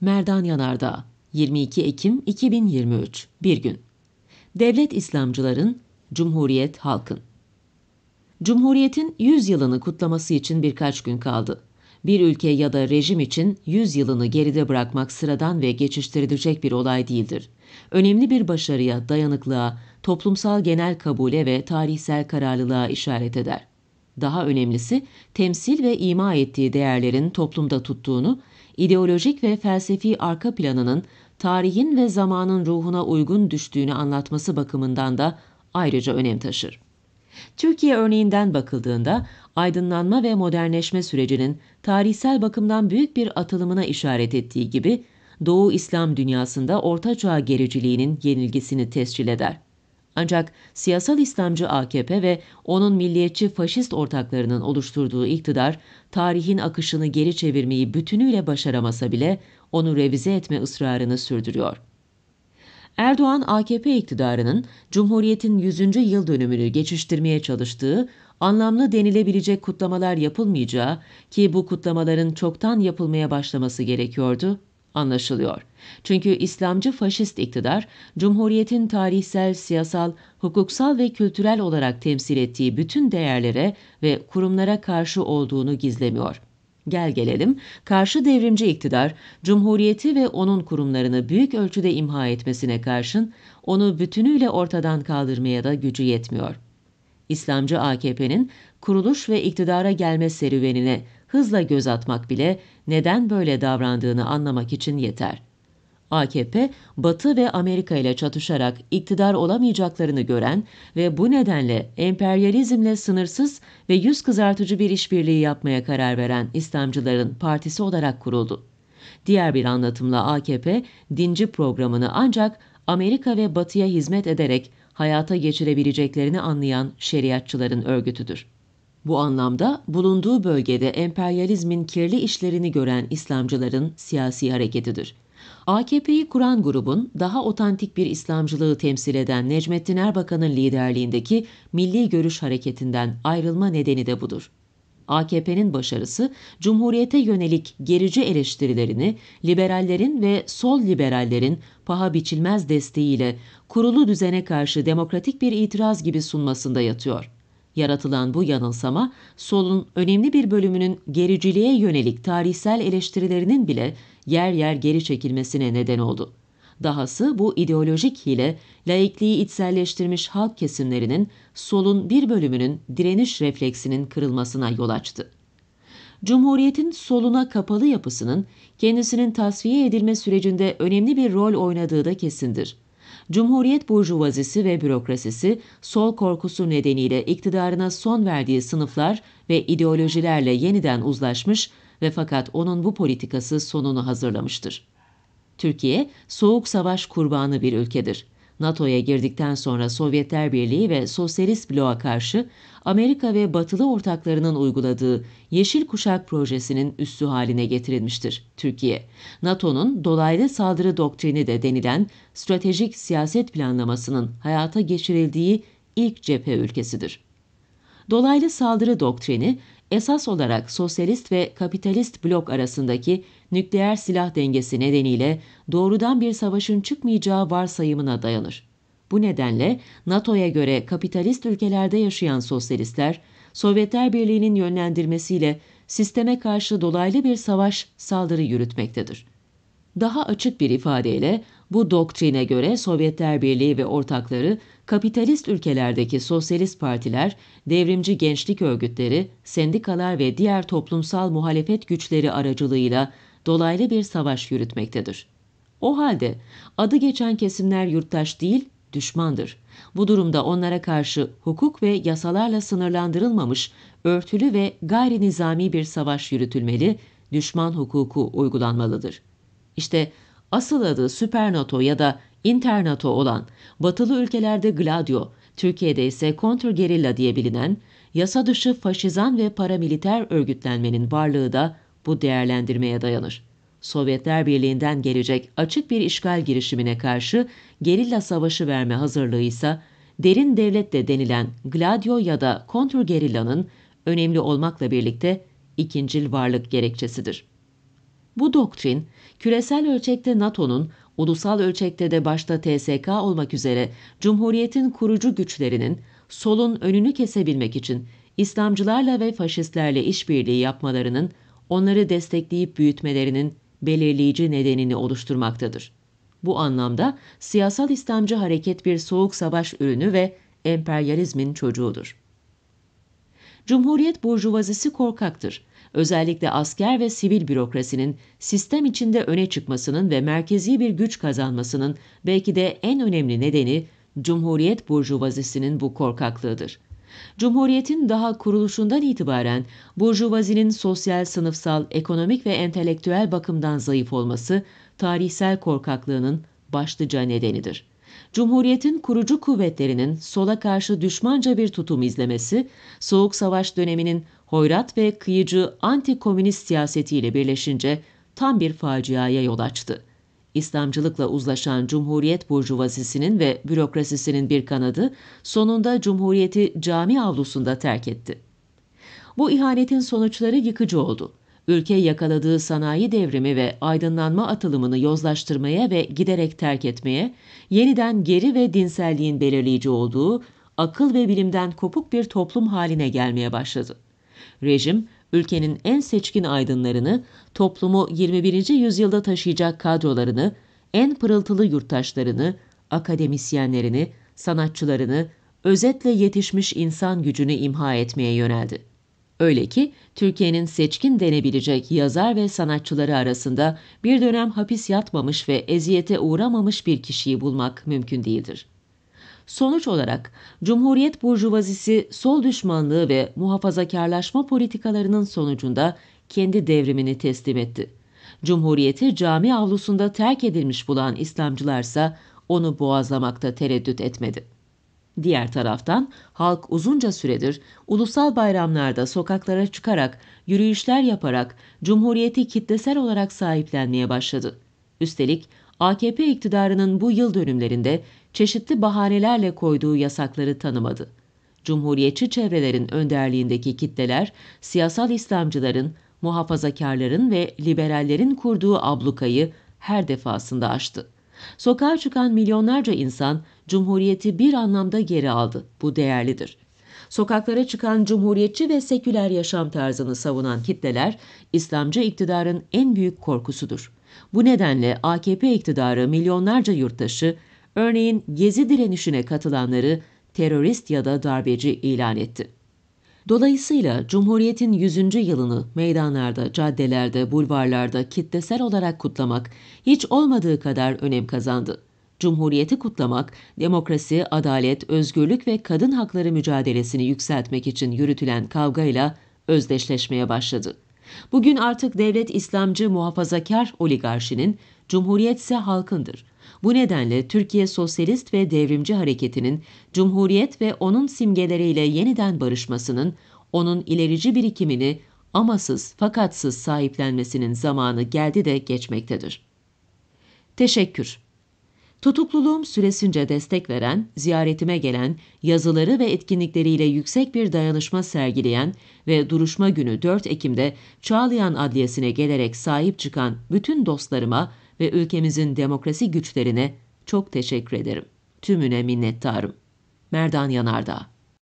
Merdan Yanardağ 22 Ekim 2023 Bir gün Devlet İslamcıların Cumhuriyet Halkın Cumhuriyetin 100 yılını kutlaması için birkaç gün kaldı. Bir ülke ya da rejim için 100 yılını geride bırakmak sıradan ve geçiştirilecek bir olay değildir. Önemli bir başarıya, dayanıklığa, toplumsal genel kabule ve tarihsel kararlılığa işaret eder. Daha önemlisi temsil ve ima ettiği değerlerin toplumda tuttuğunu ideolojik ve felsefi arka planının tarihin ve zamanın ruhuna uygun düştüğünü anlatması bakımından da ayrıca önem taşır. Türkiye örneğinden bakıldığında aydınlanma ve modernleşme sürecinin tarihsel bakımdan büyük bir atılımına işaret ettiği gibi Doğu İslam dünyasında Orta Çağ gericiliğinin yenilgisini tescil eder. Ancak siyasal İslamcı AKP ve onun milliyetçi faşist ortaklarının oluşturduğu iktidar, tarihin akışını geri çevirmeyi bütünüyle başaramasa bile onu revize etme ısrarını sürdürüyor. Erdoğan, AKP iktidarının Cumhuriyet'in 100. yıl dönümünü geçiştirmeye çalıştığı, anlamlı denilebilecek kutlamalar yapılmayacağı ki bu kutlamaların çoktan yapılmaya başlaması gerekiyordu, anlaşılıyor. Çünkü İslamcı faşist iktidar, Cumhuriyet'in tarihsel, siyasal, hukuksal ve kültürel olarak temsil ettiği bütün değerlere ve kurumlara karşı olduğunu gizlemiyor. Gel gelelim, karşı devrimci iktidar, Cumhuriyeti ve onun kurumlarını büyük ölçüde imha etmesine karşın, onu bütünüyle ortadan kaldırmaya da gücü yetmiyor.'' İslamcı AKP'nin kuruluş ve iktidara gelme serüvenine hızla göz atmak bile neden böyle davrandığını anlamak için yeter. AKP, Batı ve Amerika ile çatışarak iktidar olamayacaklarını gören ve bu nedenle emperyalizmle sınırsız ve yüz kızartıcı bir işbirliği yapmaya karar veren İslamcıların partisi olarak kuruldu. Diğer bir anlatımla AKP, dinci programını ancak Amerika ve Batı'ya hizmet ederek hayata geçirebileceklerini anlayan şeriatçıların örgütüdür. Bu anlamda bulunduğu bölgede emperyalizmin kirli işlerini gören İslamcıların siyasi hareketidir. AKP'yi kuran grubun daha otantik bir İslamcılığı temsil eden Necmettin Erbakan'ın liderliğindeki Milli Görüş Hareketi'nden ayrılma nedeni de budur. AKP'nin başarısı cumhuriyete yönelik gerici eleştirilerini liberallerin ve sol liberallerin paha biçilmez desteğiyle kurulu düzene karşı demokratik bir itiraz gibi sunmasında yatıyor. Yaratılan bu yanılsama, solun önemli bir bölümünün gericiliğe yönelik tarihsel eleştirilerinin bile yer yer geri çekilmesine neden oldu. Dahası bu ideolojik hile, laikliği içselleştirmiş halk kesimlerinin solun bir bölümünün direniş refleksinin kırılmasına yol açtı. Cumhuriyetin soluna kapalı yapısının kendisinin tasfiye edilme sürecinde önemli bir rol oynadığı da kesindir. Cumhuriyet burjuvazisi ve bürokrasisi sol korkusu nedeniyle iktidarına son verdiği sınıflar ve ideolojilerle yeniden uzlaşmış ve fakat onun bu politikası sonunu hazırlamıştır. Türkiye, soğuk savaş kurbanı bir ülkedir. NATO'ya girdikten sonra Sovyetler Birliği ve Sosyalist bloğa karşı Amerika ve batılı ortaklarının uyguladığı Yeşil Kuşak projesinin üssü haline getirilmiştir Türkiye. NATO'nun dolaylı saldırı doktrini de denilen stratejik siyaset planlamasının hayata geçirildiği ilk cephe ülkesidir. Dolaylı saldırı doktrini esas olarak sosyalist ve kapitalist blok arasındaki nükleer silah dengesi nedeniyle doğrudan bir savaşın çıkmayacağı varsayımına dayanır. Bu nedenle NATO'ya göre kapitalist ülkelerde yaşayan sosyalistler, Sovyetler Birliği'nin yönlendirmesiyle sisteme karşı dolaylı bir savaş saldırı yürütmektedir. Daha açık bir ifadeyle bu doktrine göre Sovyetler Birliği ve ortakları kapitalist ülkelerdeki sosyalist partiler, devrimci gençlik örgütleri, sendikalar ve diğer toplumsal muhalefet güçleri aracılığıyla dolaylı bir savaş yürütmektedir. O halde adı geçen kesimler yurttaş değil, düşmandır. Bu durumda onlara karşı hukuk ve yasalarla sınırlandırılmamış, örtülü ve gayri nizami bir savaş yürütülmeli, düşman hukuku uygulanmalıdır.'' İşte asıl adı Süpernato ya da Internato olan batılı ülkelerde Gladio, Türkiye'de ise kontrgerilla diye bilinen yasa dışı faşizan ve paramiliter örgütlenmenin varlığı da bu değerlendirmeye dayanır. Sovyetler Birliği'nden gelecek açık bir işgal girişimine karşı gerilla savaşı verme hazırlığı ise derin devlet de denilen gladio ya da kontrgerillanın önemli olmakla birlikte ikincil varlık gerekçesidir. Bu doktrin, küresel ölçekte NATO'nun, ulusal ölçekte de başta TSK olmak üzere Cumhuriyet'in kurucu güçlerinin solun önünü kesebilmek için İslamcılarla ve faşistlerle işbirliği yapmalarının, onları destekleyip büyütmelerinin belirleyici nedenini oluşturmaktadır. Bu anlamda siyasal İslamcı hareket bir soğuk savaş ürünü ve emperyalizmin çocuğudur. Cumhuriyet burjuvazisi korkaktır özellikle asker ve sivil bürokrasinin sistem içinde öne çıkmasının ve merkezi bir güç kazanmasının belki de en önemli nedeni Cumhuriyet burjuvazisinin bu korkaklığıdır. Cumhuriyetin daha kuruluşundan itibaren burjuvazinin sosyal, sınıfsal, ekonomik ve entelektüel bakımdan zayıf olması tarihsel korkaklığının başlıca nedenidir. Cumhuriyetin kurucu kuvvetlerinin sola karşı düşmanca bir tutum izlemesi, Soğuk Savaş döneminin hoyrat ve kıyıcı anti-komünist siyasetiyle birleşince tam bir faciaya yol açtı. İslamcılıkla uzlaşan Cumhuriyet burjuvazisinin ve bürokrasisinin bir kanadı sonunda Cumhuriyeti cami avlusunda terk etti. Bu ihanetin sonuçları yıkıcı oldu. Ülke yakaladığı sanayi devrimi ve aydınlanma atılımını yozlaştırmaya ve giderek terk etmeye, yeniden geri ve dinselliğin belirleyici olduğu, akıl ve bilimden kopuk bir toplum haline gelmeye başladı. Rejim, ülkenin en seçkin aydınlarını, toplumu 21. yüzyılda taşıyacak kadrolarını, en pırıltılı yurttaşlarını, akademisyenlerini, sanatçılarını, özetle yetişmiş insan gücünü imha etmeye yöneldi. Öyle ki Türkiye'nin seçkin denebilecek yazar ve sanatçıları arasında bir dönem hapis yatmamış ve eziyete uğramamış bir kişiyi bulmak mümkün değildir. Sonuç olarak Cumhuriyet burjuvazisi sol düşmanlığı ve muhafazakarlaşma politikalarının sonucunda kendi devrimini teslim etti. Cumhuriyeti cami avlusunda terk edilmiş bulan İslamcılarsa onu boğazlamakta tereddüt etmedi. Diğer taraftan halk uzunca süredir ulusal bayramlarda sokaklara çıkarak, yürüyüşler yaparak Cumhuriyeti kitlesel olarak sahiplenmeye başladı. Üstelik AKP iktidarının bu yıl dönümlerinde çeşitli bahanelerle koyduğu yasakları tanımadı. Cumhuriyetçi çevrelerin önderliğindeki kitleler, siyasal İslamcıların, muhafazakarların ve liberallerin kurduğu ablukayı her defasında aştı. Sokağa çıkan milyonlarca insan Cumhuriyeti bir anlamda geri aldı. Bu değerlidir. Sokaklara çıkan cumhuriyetçi ve seküler yaşam tarzını savunan kitleler İslamcı iktidarın en büyük korkusudur. Bu nedenle AKP iktidarı milyonlarca yurttaşı örneğin gezi direnişine katılanları terörist ya da darbeci ilan etti. Dolayısıyla Cumhuriyet'in 100. yılını meydanlarda, caddelerde, bulvarlarda kitlesel olarak kutlamak hiç olmadığı kadar önem kazandı. Cumhuriyeti kutlamak, demokrasi, adalet, özgürlük ve kadın hakları mücadelesini yükseltmek için yürütülen kavgayla özdeşleşmeye başladı. Bugün artık devlet İslamcı muhafazakar oligarşinin, Cumhuriyet halkındır. Bu nedenle Türkiye Sosyalist ve Devrimci Hareketi'nin Cumhuriyet ve onun simgeleriyle yeniden barışmasının, onun ilerici birikimini amasız fakatsız sahiplenmesinin zamanı geldi de geçmektedir. Teşekkür. Tutukluluğum süresince destek veren, ziyaretime gelen, yazıları ve etkinlikleriyle yüksek bir dayanışma sergileyen ve duruşma günü 4 Ekim'de Çağlayan Adliyesi'ne gelerek sahip çıkan bütün dostlarıma ve ülkemizin demokrasi güçlerine çok teşekkür ederim. Tümüne minnettarım. Merdan Yanardağ